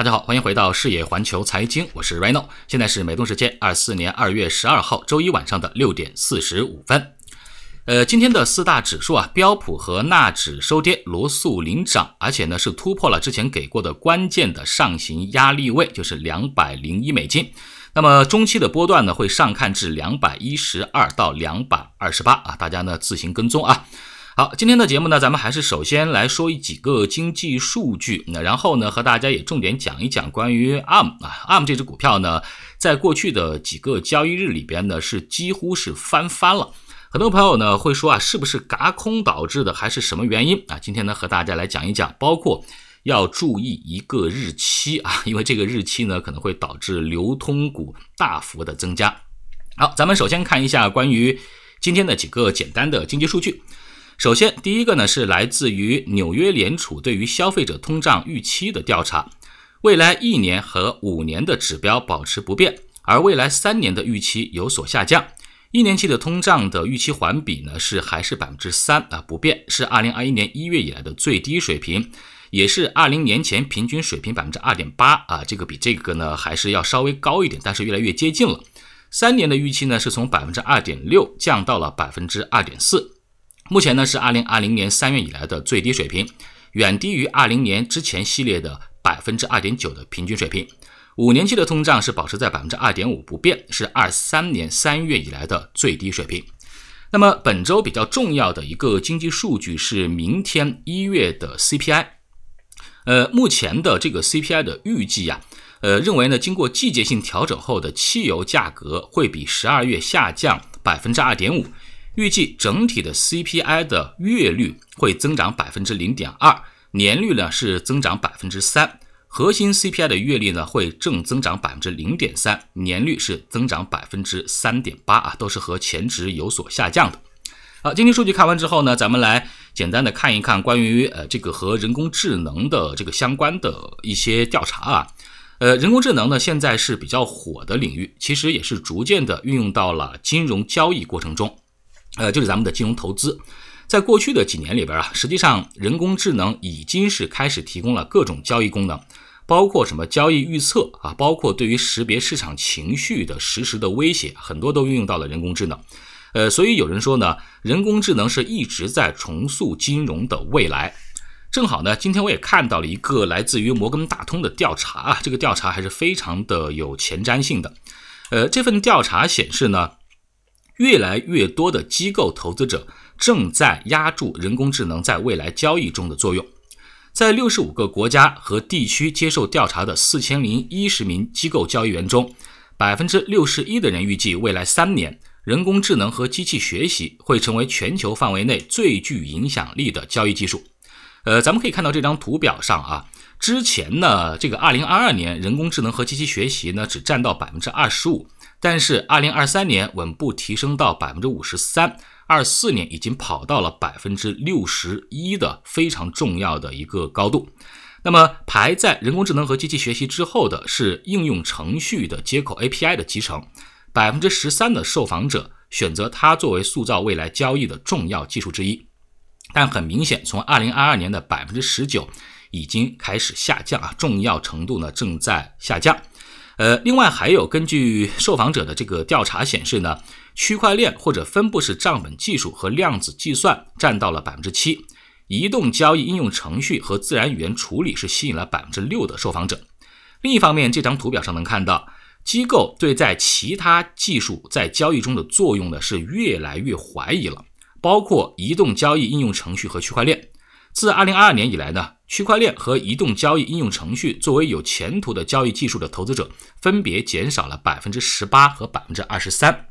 大家好，欢迎回到视野环球财经，我是 Rino，现在是美东时间二四年二月十二号周一晚上的六点四十五分。呃，今天的四大指数啊，标普和纳指收跌，罗素领涨，而且呢是突破了之前给过的关键的上行压力位，就是两百零一美金。那么中期的波段呢会上看至两百一十二到两百二十八啊，大家呢自行跟踪啊。好，今天的节目呢，咱们还是首先来说一几个经济数据，那然后呢，和大家也重点讲一讲关于 ARM 啊，ARM 这只股票呢，在过去的几个交易日里边呢，是几乎是翻番了。很多朋友呢会说啊，是不是嘎空导致的，还是什么原因啊？今天呢和大家来讲一讲，包括要注意一个日期啊，因为这个日期呢可能会导致流通股大幅的增加。好，咱们首先看一下关于今天的几个简单的经济数据。首先，第一个呢是来自于纽约联储对于消费者通胀预期的调查，未来一年和五年的指标保持不变，而未来三年的预期有所下降。一年期的通胀的预期环比呢是还是百分之三啊不变，是二零二一年一月以来的最低水平，也是二零年前平均水平百分之二点八啊，这个比这个呢还是要稍微高一点，但是越来越接近了。三年的预期呢是从百分之二点六降到了百分之二点四。目前呢是二零二零年三月以来的最低水平，远低于二零年之前系列的百分之二点九的平均水平。五年期的通胀是保持在百分之二点五不变，是二三年三月以来的最低水平。那么本周比较重要的一个经济数据是明天一月的 CPI。呃，目前的这个 CPI 的预计呀，呃，认为呢经过季节性调整后的汽油价格会比十二月下降百分之二点五。预计整体的 CPI 的月率会增长百分之零点二，年率呢是增长百分之三。核心 CPI 的月率呢会正增长百分之零点三，年率是增长百分之三点八啊，都是和前值有所下降的。好，经济数据看完之后呢，咱们来简单的看一看关于呃这个和人工智能的这个相关的一些调查啊。呃，人工智能呢现在是比较火的领域，其实也是逐渐的运用到了金融交易过程中。呃，就是咱们的金融投资，在过去的几年里边啊，实际上人工智能已经是开始提供了各种交易功能，包括什么交易预测啊，包括对于识别市场情绪的实时的威胁，很多都运用到了人工智能。呃，所以有人说呢，人工智能是一直在重塑金融的未来。正好呢，今天我也看到了一个来自于摩根大通的调查啊，这个调查还是非常的有前瞻性的。呃，这份调查显示呢。越来越多的机构投资者正在压住人工智能在未来交易中的作用。在六十五个国家和地区接受调查的四千零一十名机构交易员中，百分之六十一的人预计未来三年人工智能和机器学习会成为全球范围内最具影响力的交易技术。呃，咱们可以看到这张图表上啊，之前呢，这个二零二二年人工智能和机器学习呢只占到百分之二十五。但是，二零二三年稳步提升到百分之五十三，二四年已经跑到了百分之六十一的非常重要的一个高度。那么，排在人工智能和机器学习之后的是应用程序的接口 API 的集成，百分之十三的受访者选择它作为塑造未来交易的重要技术之一。但很明显，从二零二二年的百分之十九已经开始下降啊，重要程度呢正在下降。呃，另外还有根据受访者的这个调查显示呢，区块链或者分布式账本技术和量子计算占到了百分之七，移动交易应用程序和自然语言处理是吸引了百分之六的受访者。另一方面，这张图表上能看到，机构对在其他技术在交易中的作用呢是越来越怀疑了，包括移动交易应用程序和区块链。自二零二二年以来呢。区块链和移动交易应用程序作为有前途的交易技术的投资者，分别减少了百分之十八和百分之二十三。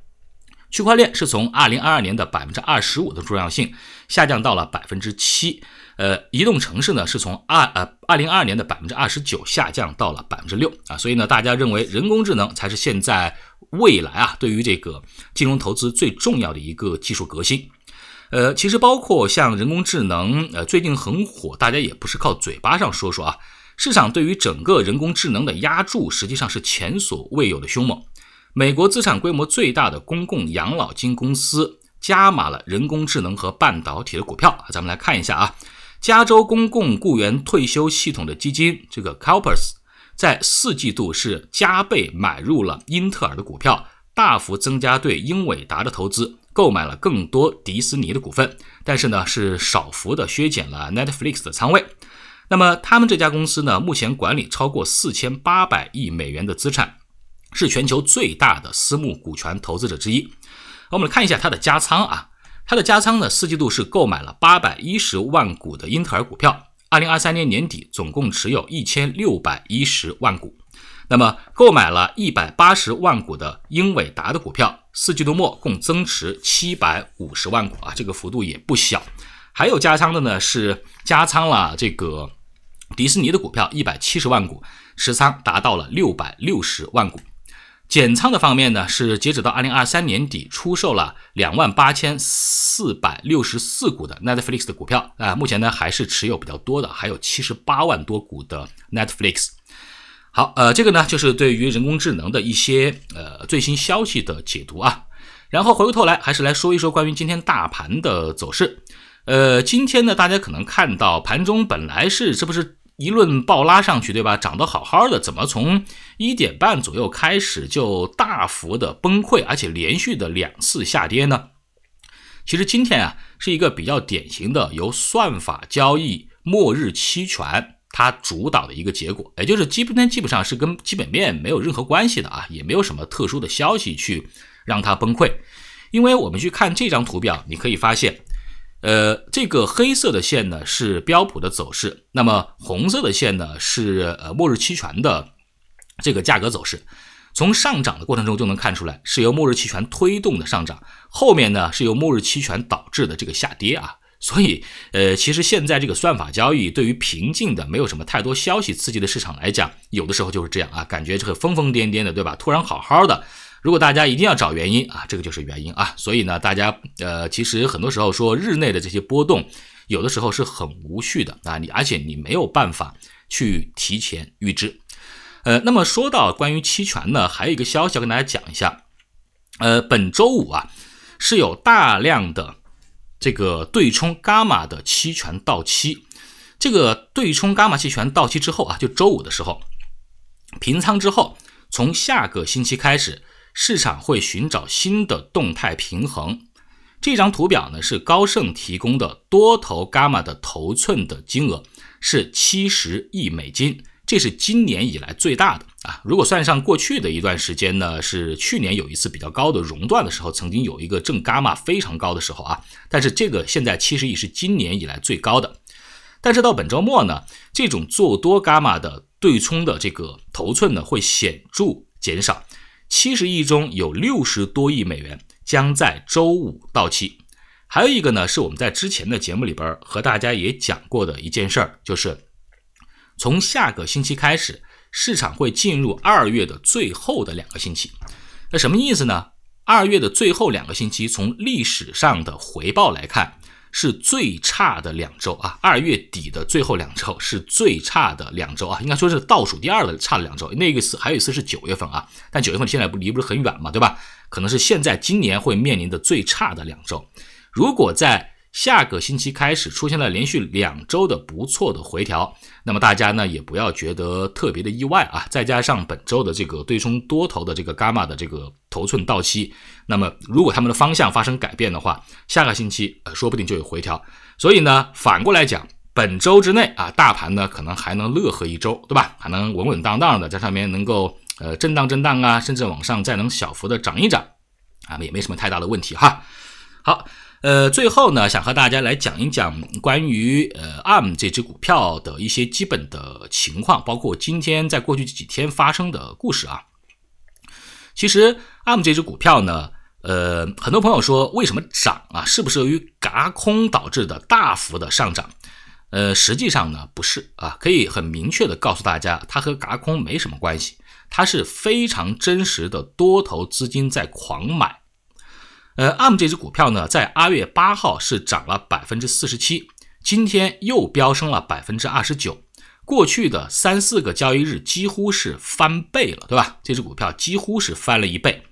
区块链是从二零二二年的百分之二十五的重要性下降到了百分之七，呃，移动城市呢是从二呃二零二二年的百分之二十九下降到了百分之六啊，所以呢，大家认为人工智能才是现在未来啊对于这个金融投资最重要的一个技术革新。呃，其实包括像人工智能，呃，最近很火，大家也不是靠嘴巴上说说啊。市场对于整个人工智能的压注，实际上是前所未有的凶猛。美国资产规模最大的公共养老金公司加码了人工智能和半导体的股票。咱们来看一下啊，加州公共雇员退休系统的基金这个 Calpers，在四季度是加倍买入了英特尔的股票，大幅增加对英伟达的投资。购买了更多迪士尼的股份，但是呢是少幅的削减了 Netflix 的仓位。那么他们这家公司呢，目前管理超过四千八百亿美元的资产，是全球最大的私募股权投资者之一。我们来看一下它的加仓啊，它的加仓呢，四季度是购买了八百一十万股的英特尔股票，二零二三年年底总共持有一千六百一十万股。那么购买了一百八十万股的英伟达的股票，四季度末共增持七百五十万股啊，这个幅度也不小。还有加仓的呢，是加仓了这个迪士尼的股票一百七十万股，持仓达到了六百六十万股。减仓的方面呢，是截止到二零二三年底出售了两万八千四百六十四股的 Netflix 的股票啊，目前呢还是持有比较多的，还有七十八万多股的 Netflix。好，呃，这个呢就是对于人工智能的一些呃最新消息的解读啊。然后回过头来，还是来说一说关于今天大盘的走势。呃，今天呢，大家可能看到盘中本来是这不是一轮暴拉上去，对吧？涨得好好的，怎么从一点半左右开始就大幅的崩溃，而且连续的两次下跌呢？其实今天啊，是一个比较典型的由算法交易末日期权。它主导的一个结果，也就是基本、基本上是跟基本面没有任何关系的啊，也没有什么特殊的消息去让它崩溃。因为我们去看这张图表，你可以发现，呃，这个黑色的线呢是标普的走势，那么红色的线呢是呃末日期权的这个价格走势。从上涨的过程中就能看出来，是由末日期权推动的上涨，后面呢是由末日期权导致的这个下跌啊。所以，呃，其实现在这个算法交易对于平静的、没有什么太多消息刺激的市场来讲，有的时候就是这样啊，感觉这个疯疯癫癫的，对吧？突然好好的，如果大家一定要找原因啊，这个就是原因啊。所以呢，大家呃，其实很多时候说日内的这些波动，有的时候是很无序的啊，你而且你没有办法去提前预知。呃，那么说到关于期权呢，还有一个消息要跟大家讲一下，呃，本周五啊，是有大量的。这个对冲伽马的期权到期，这个对冲伽马期权到期之后啊，就周五的时候平仓之后，从下个星期开始，市场会寻找新的动态平衡。这张图表呢是高盛提供的多头伽马的头寸的金额是七十亿美金。这是今年以来最大的啊！如果算上过去的一段时间呢，是去年有一次比较高的熔断的时候，曾经有一个正伽马非常高的时候啊。但是这个现在七十亿是今年以来最高的，但是到本周末呢，这种做多伽马的对冲的这个头寸呢会显著减少，七十亿中有六十多亿美元将在周五到期。还有一个呢，是我们在之前的节目里边和大家也讲过的一件事儿，就是。从下个星期开始，市场会进入二月的最后的两个星期，那什么意思呢？二月的最后两个星期，从历史上的回报来看，是最差的两周啊。二月底的最后两周是最差的两周啊，应该说是倒数第二的差的两周。那一次还有一次是九月份啊，但九月份现在不离不是很远嘛，对吧？可能是现在今年会面临的最差的两周。如果在。下个星期开始出现了连续两周的不错的回调，那么大家呢也不要觉得特别的意外啊。再加上本周的这个对冲多头的这个伽马的这个头寸到期，那么如果他们的方向发生改变的话，下个星期呃说不定就有回调。所以呢，反过来讲，本周之内啊，大盘呢可能还能乐呵一周，对吧？还能稳稳当当的在上面能够呃震荡震荡啊，甚至往上再能小幅的涨一涨啊，也没什么太大的问题哈。好，呃，最后呢，想和大家来讲一讲关于呃 ARM 这只股票的一些基本的情况，包括今天在过去几天发生的故事啊。其实 ARM 这只股票呢，呃，很多朋友说为什么涨啊？是不是由于轧空导致的大幅的上涨？呃，实际上呢，不是啊，可以很明确的告诉大家，它和轧空没什么关系，它是非常真实的多头资金在狂买。呃，AM r 这只股票呢，在二月八号是涨了百分之四十七，今天又飙升了百分之二十九，过去的三四个交易日几乎是翻倍了，对吧？这只股票几乎是翻了一倍。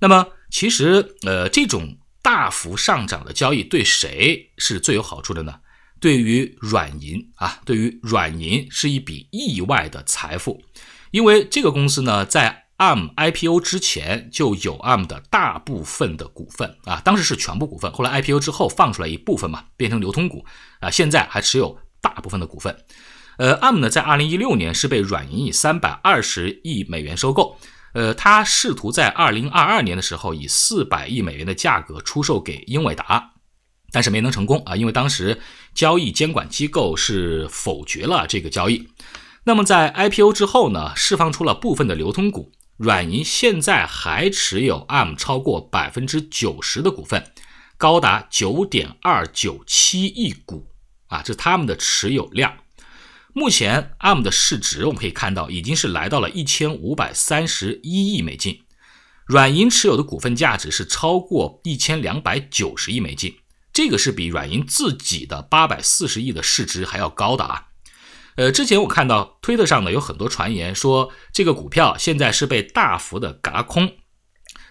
那么，其实呃，这种大幅上涨的交易对谁是最有好处的呢？对于软银啊，对于软银是一笔意外的财富，因为这个公司呢，在。M I P O 之前就有 M 的大部分的股份啊，当时是全部股份，后来 I P O 之后放出来一部分嘛，变成流通股啊，现在还持有大部分的股份。呃，M 呢，在二零一六年是被软银以三百二十亿美元收购，呃，他试图在二零二二年的时候以四百亿美元的价格出售给英伟达，但是没能成功啊，因为当时交易监管机构是否决了这个交易。那么在 I P O 之后呢，释放出了部分的流通股。软银现在还持有 AM 超过百分之九十的股份，高达九点二九七亿股啊，这是他们的持有量。目前 AM 的市值我们可以看到已经是来到了一千五百三十一亿美金，软银持有的股份价值是超过一千两百九十亿美金，这个是比软银自己的八百四十亿的市值还要高的啊。呃，之前我看到推特上呢有很多传言说这个股票现在是被大幅的嘎空，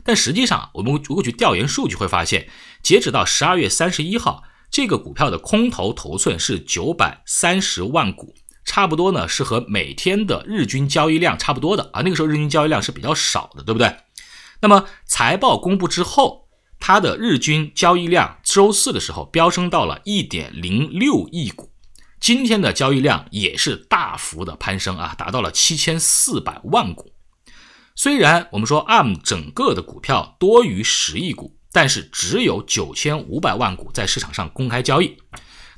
但实际上我们如果去调研数据会发现，截止到十二月三十一号，这个股票的空头头寸是九百三十万股，差不多呢是和每天的日均交易量差不多的啊。那个时候日均交易量是比较少的，对不对？那么财报公布之后，它的日均交易量周四的时候飙升到了一点零六亿股。今天的交易量也是大幅的攀升啊，达到了七千四百万股。虽然我们说 ARM 整个的股票多于十亿股，但是只有九千五百万股在市场上公开交易。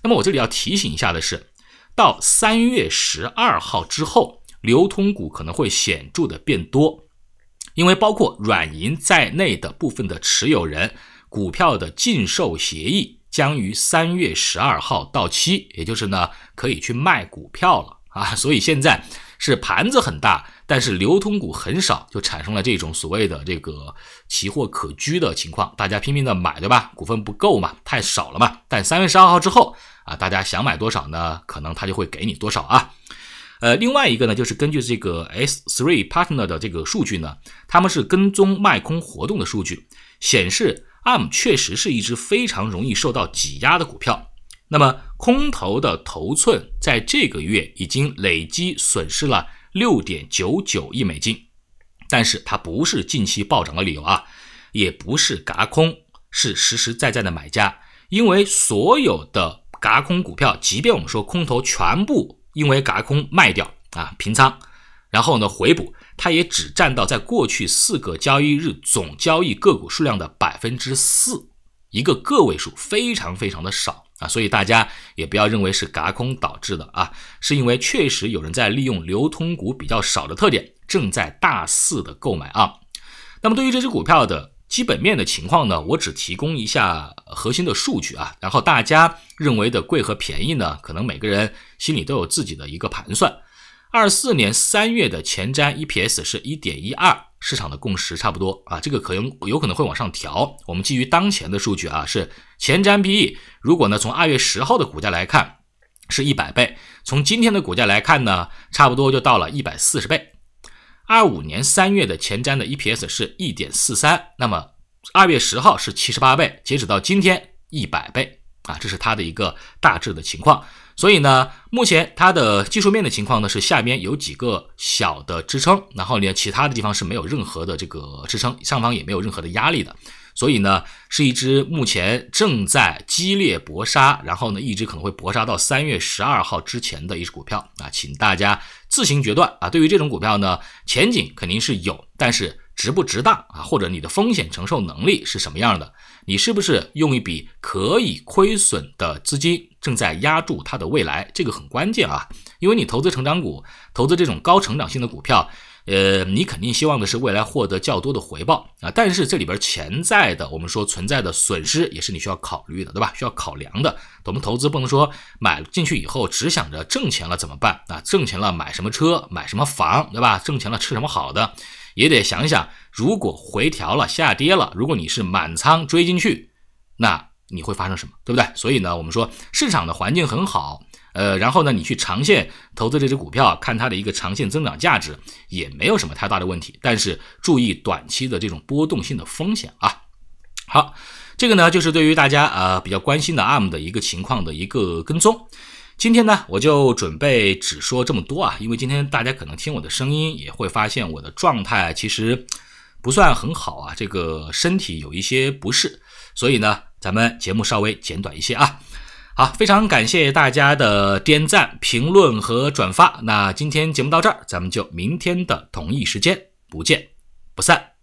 那么我这里要提醒一下的是，到三月十二号之后，流通股可能会显著的变多，因为包括软银在内的部分的持有人股票的禁售协议。将于三月十二号到期，也就是呢，可以去卖股票了啊。所以现在是盘子很大，但是流通股很少，就产生了这种所谓的这个期货可居的情况，大家拼命的买，对吧？股份不够嘛，太少了嘛。但三月十二号之后啊，大家想买多少呢？可能他就会给你多少啊。呃，另外一个呢，就是根据这个 S Three Partner 的这个数据呢，他们是跟踪卖空活动的数据，显示。ARM 确实是一只非常容易受到挤压的股票。那么空头的头寸在这个月已经累积损失了六点九九亿美金，但是它不是近期暴涨的理由啊，也不是嘎空，是实实在在的买家。因为所有的嘎空股票，即便我们说空头全部因为嘎空卖掉啊平仓，然后呢回补。它也只占到在过去四个交易日总交易个股数量的百分之四，一个个位数，非常非常的少啊，所以大家也不要认为是嘎空导致的啊，是因为确实有人在利用流通股比较少的特点，正在大肆的购买啊。那么对于这只股票的基本面的情况呢，我只提供一下核心的数据啊，然后大家认为的贵和便宜呢，可能每个人心里都有自己的一个盘算。二四年三月的前瞻 EPS 是一点一二，市场的共识差不多啊，这个可能有可能会往上调。我们基于当前的数据啊，是前瞻 PE，如果呢从二月十号的股价来看是一百倍，从今天的股价来看呢，差不多就到了一百四十倍。二五年三月的前瞻的 EPS 是一点四三，那么二月十号是七十八倍，截止到今天一百倍啊，这是它的一个大致的情况。所以呢，目前它的技术面的情况呢是下边有几个小的支撑，然后呢其他的地方是没有任何的这个支撑，上方也没有任何的压力的，所以呢是一只目前正在激烈搏杀，然后呢一直可能会搏杀到三月十二号之前的一只股票啊，请大家自行决断啊。对于这种股票呢，前景肯定是有，但是值不值当啊，或者你的风险承受能力是什么样的？你是不是用一笔可以亏损的资金正在压住它的未来？这个很关键啊，因为你投资成长股，投资这种高成长性的股票，呃，你肯定希望的是未来获得较多的回报啊。但是这里边潜在的，我们说存在的损失，也是你需要考虑的，对吧？需要考量的。我们投资不能说买进去以后只想着挣钱了怎么办？啊，挣钱了买什么车，买什么房，对吧？挣钱了吃什么好的？也得想想，如果回调了、下跌了，如果你是满仓追进去，那你会发生什么，对不对？所以呢，我们说市场的环境很好，呃，然后呢，你去长线投资这只股票，看它的一个长线增长价值，也没有什么太大的问题，但是注意短期的这种波动性的风险啊。好，这个呢，就是对于大家呃比较关心的 ARM 的一个情况的一个跟踪。今天呢，我就准备只说这么多啊，因为今天大家可能听我的声音，也会发现我的状态其实不算很好啊，这个身体有一些不适，所以呢，咱们节目稍微简短一些啊。好，非常感谢大家的点赞、评论和转发。那今天节目到这儿，咱们就明天的同一时间不见不散。